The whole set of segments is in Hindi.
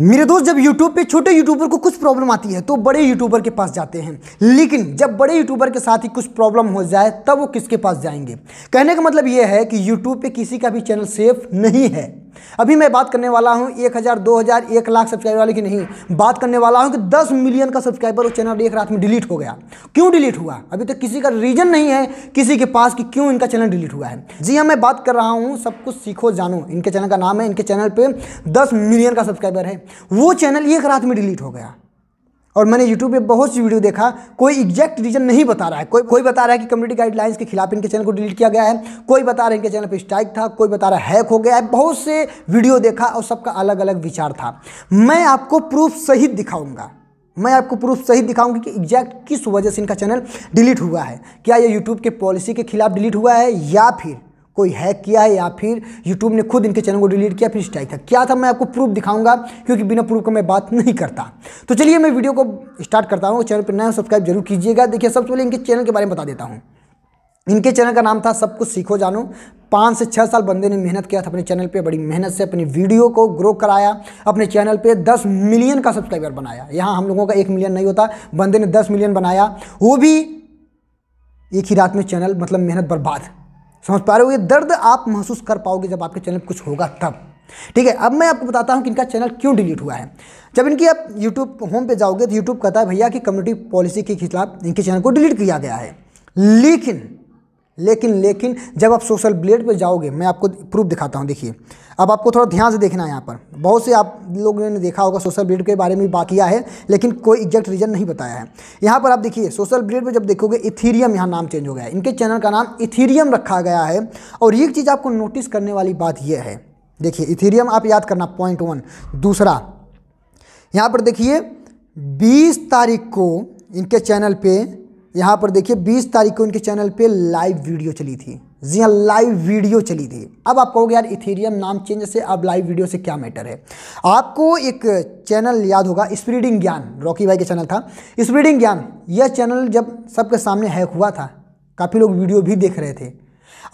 मेरे दोस्त जब YouTube पे छोटे यूट्यूबर को कुछ प्रॉब्लम आती है तो बड़े यूट्यूबर के पास जाते हैं लेकिन जब बड़े यूट्यूबर के साथ ही कुछ प्रॉब्लम हो जाए तब वो किसके पास जाएंगे कहने का मतलब ये है कि YouTube पे किसी का भी चैनल सेफ नहीं है अभी मैं बात करने वाला हूँ एक हज़ार दो हज़ार एक लाख सब्सक्राइबर वाले की नहीं बात करने वाला हूँ कि दस मिलियन का सब्सक्राइबर उस चैनल एक रात में डिलीट हो गया क्यों डिलीट हुआ अभी तक तो किसी का रीज़न नहीं है किसी के पास कि क्यों इनका चैनल डिलीट हुआ है जी हाँ मैं बात कर रहा हूँ सब कुछ सीखो जानो इनके चैनल का नाम है इनके चैनल पर दस मिलियन का सब्सक्राइबर है वो चैनल एक रात में डिलीट हो गया और मैंने यूट्यूब पे बहुत सी वीडियो देखा कोई एग्जैक्ट रीज़न नहीं बता रहा है कोई कोई बता रहा है कि कम्युनिटी गाइडलाइंस के खिलाफ इनके चैनल को डिलीट किया गया है कोई बता रहा है इनके चैनल पर स्ट्राइक था कोई बता रहा है हैक हो गया है बहुत से वीडियो देखा और सबका अलग अलग विचार था मैं आपको प्रूफ सहित दिखाऊंगा मैं आपको प्रूफ सही दिखाऊंगी कि एग्जैक्ट किस वजह से इनका चैनल डिलीट हुआ है क्या ये यूट्यूब के पॉलिसी के खिलाफ डिलीट हुआ है या फिर कोई हैक किया है या फिर यूट्यूब ने खुद इनके चैनल को डिलीट किया फिर स्ट्राइक था क्या था मैं आपको प्रूफ दिखाऊंगा क्योंकि बिना प्रूफ का मैं बात नहीं करता तो चलिए मैं वीडियो को स्टार्ट करता हूँ चैनल पर नया सब्सक्राइब जरूर कीजिएगा देखिए सबसे पहले इनके चैनल के बारे में बता देता हूँ इनके चैनल का नाम था सब कुछ सीखो जानो पाँच से छः साल बंदे ने मेहनत किया था अपने चैनल पे बड़ी मेहनत से अपनी वीडियो को ग्रो कराया अपने चैनल पे दस मिलियन का सब्सक्राइबर बनाया यहाँ हम लोगों का एक मिलियन नहीं होता बंदे ने दस मिलियन बनाया वो भी एक ही रात में चैनल मतलब मेहनत बर्बाद समझ पा रहे हो ये दर्द आप महसूस कर पाओगे जब आपके चैनल कुछ होगा तब ठीक है अब मैं आपको बताता हूँ कि इनका चैनल क्यों डिलीट हुआ है जब इनकी आप यूट्यूब होम पे जाओगे तो यूट्यूब कहता है भैया कि कम्युनिटी पॉलिसी के खिलाफ इनके चैनल को डिलीट किया गया है लेकिन लेकिन लेकिन जब आप सोशल ब्लेड पे जाओगे मैं आपको प्रूफ दिखाता हूँ देखिए अब आपको थोड़ा ध्यान से देखना है यहाँ पर बहुत से आप लोगों ने देखा होगा सोशल ब्लेड के बारे में बात किया है लेकिन कोई एग्जैक्ट रीज़न नहीं बताया है यहाँ पर आप देखिए सोशल ब्लेड पर जब देखोगे इथीरियम यहाँ नाम चेंज हो गया है इनके चैनल का नाम इथीरियम रखा गया है और एक चीज़ आपको नोटिस करने वाली बात यह है देखिए इथीरियम आप याद करना पॉइंट वन दूसरा यहाँ पर देखिए बीस तारीख को इनके चैनल पर यहाँ पर देखिए 20 तारीख को इनके चैनल पे लाइव वीडियो चली थी जी हाँ लाइव वीडियो चली थी अब आप कहोगे यार इथेरियम नाम चेंज से अब लाइव वीडियो से क्या मैटर है आपको एक चैनल याद होगा स्प्रीडिंग ज्ञान रॉकी भाई का चैनल था स्प्रीडिंग ज्ञान यह चैनल जब सबके सामने हैक हुआ था काफ़ी लोग वीडियो भी देख रहे थे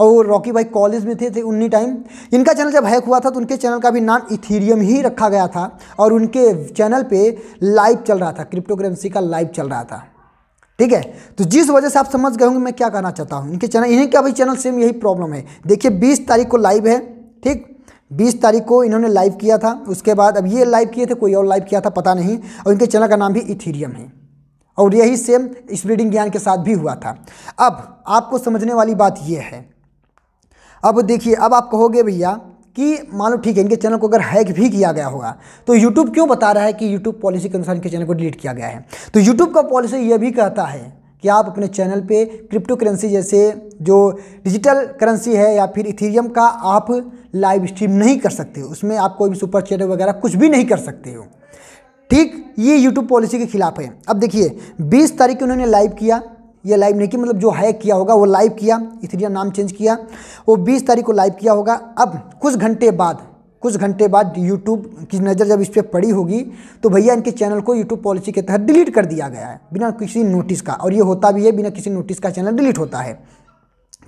और रॉकी भाई कॉलेज में थे थे उन्हीं टाइम इनका चैनल जब हैक हुआ था तो उनके चैनल का भी नाम इथीरियम ही रखा गया था और उनके चैनल पे लाइव चल रहा था क्रिप्टोकरेंसी का लाइव चल रहा था ठीक है तो जिस वजह से आप समझ गए होंगे मैं क्या कहना चाहता हूँ इनके चैनल इन्हें के अभी चैनल सेम यही प्रॉब्लम है देखिए बीस तारीख को लाइव है ठीक बीस तारीख को इन्होंने लाइव किया था उसके बाद अब ये लाइव किए थे कोई और लाइव किया था पता नहीं और इनके चैनल का नाम भी इथीरियम है और यही सेम स्प्रीडिंग ज्ञान के साथ भी हुआ था अब आपको समझने वाली बात यह है अब देखिए अब आप कहोगे भैया कि मान लो ठीक है इनके चैनल को अगर हैक भी किया गया होगा तो यूट्यूब क्यों बता रहा है कि यूट्यूब पॉलिसी के अनुसार इनके चैनल को डिलीट किया गया है तो यूट्यूब का पॉलिसी यह भी कहता है कि आप अपने चैनल पे क्रिप्टो करेंसी जैसे जो डिजिटल करेंसी है या फिर इथीरियम का आप लाइव स्ट्रीम नहीं कर सकते हो उसमें आप कोई भी सुपर चैनल वगैरह कुछ भी नहीं कर सकते हो ठीक ये यूट्यूब पॉलिसी के खिलाफ है अब देखिए 20 तारीख को उन्होंने लाइव किया ये लाइव नहीं किया मतलब जो हैक किया होगा वो लाइव किया इथेरियम नाम चेंज किया वो 20 तारीख को लाइव किया होगा अब कुछ घंटे बाद कुछ घंटे बाद यूट्यूब की नज़र जब इस पर पड़ी होगी तो भैया इनके चैनल को यूट्यूब पॉलिसी के तहत डिलीट कर दिया गया है बिना किसी नोटिस का और ये होता भी है बिना किसी नोटिस का चैनल डिलीट होता है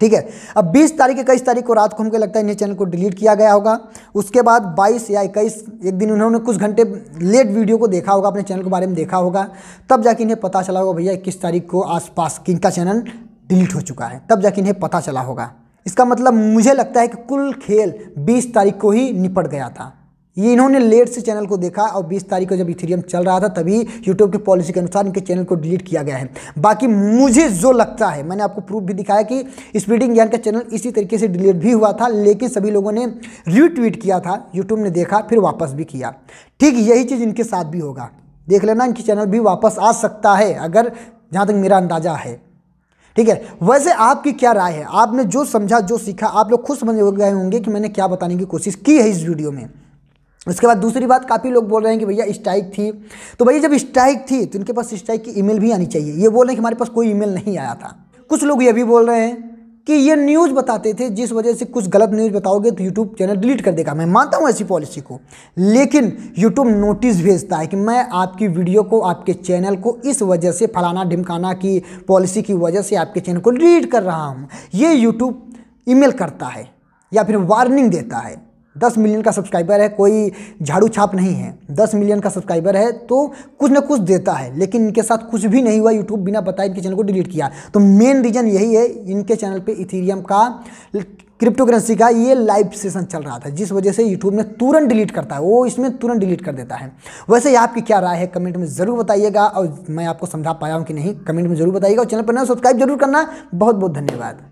ठीक है अब 20 तारीख इक्कीस तारीख को रात को हमको लगता है इन्हें चैनल को डिलीट किया गया होगा उसके बाद 22 या 21 एक दिन उन्होंने कुछ घंटे लेट वीडियो को देखा होगा अपने चैनल के बारे में देखा होगा तब जाके इन्हें पता चला होगा भैया इक्कीस तारीख को आसपास किंग का चैनल डिलीट हो चुका है तब जाके इन्हें पता चला होगा इसका मतलब मुझे लगता है कि कुल खेल बीस तारीख को ही निपट गया था ये इन्होंने लेट से चैनल को देखा और 20 तारीख को जब इथेरियम चल रहा था तभी यूट्यूब की पॉलिसी के अनुसार इनके चैनल को डिलीट किया गया है बाकी मुझे जो लगता है मैंने आपको प्रूफ भी दिखाया कि स्पीडिंग ज्ञान का चैनल इसी तरीके से डिलीट भी हुआ था लेकिन सभी लोगों ने रीट्वीट किया था यूट्यूब ने देखा फिर वापस भी किया ठीक यही चीज़ इनके साथ भी होगा देख लेना इनके चैनल भी वापस आ सकता है अगर जहाँ तक मेरा अंदाज़ा है ठीक है वैसे आपकी क्या राय है आपने जो समझा जो सीखा आप लोग खुद समझ गए होंगे कि मैंने क्या बताने की कोशिश की है इस वीडियो में उसके बाद दूसरी बात काफ़ी लोग बोल रहे हैं कि भैया स्ट्राइक थी तो भैया जब स्ट्राइक थी तो इनके पास स्ट्राइक की ईमेल भी आनी चाहिए ये बोल रहे हैं कि हमारे पास कोई ईमेल नहीं आया था कुछ लोग ये भी बोल रहे हैं कि ये न्यूज़ बताते थे जिस वजह से कुछ गलत न्यूज़ बताओगे तो यूट्यूब चैनल डिलीट कर देगा मैं मानता हूँ ऐसी पॉलिसी को लेकिन यूट्यूब नोटिस भेजता है कि मैं आपकी वीडियो को आपके चैनल को इस वजह से फलाना ढिमकाना की पॉलिसी की वजह से आपके चैनल को डिलीट कर रहा हूँ ये यूट्यूब ईमेल करता है या फिर वार्निंग देता है दस मिलियन का सब्सक्राइबर है कोई झाड़ू छाप नहीं है दस मिलियन का सब्सक्राइबर है तो कुछ ना कुछ देता है लेकिन इनके साथ कुछ भी नहीं हुआ यूट्यूब बिना बताए इनके चैनल को डिलीट किया तो मेन रीज़न यही है इनके चैनल पे इथीरियम का क्रिप्टोकरेंसी का ये लाइव सेशन चल रहा था जिस वजह से यूट्यूब ने तुरंत डिलीट करता है वो इसमें तुरंत डिलीट कर देता है वैसे आपकी क्या राय है कमेंट में ज़रूर बताइएगा और मैं आपको समझा पाया हूँ कि नहीं कमेंट में ज़रूर बताइएगा और चैनल पर नया सब्सक्राइब जरूर करना बहुत बहुत धन्यवाद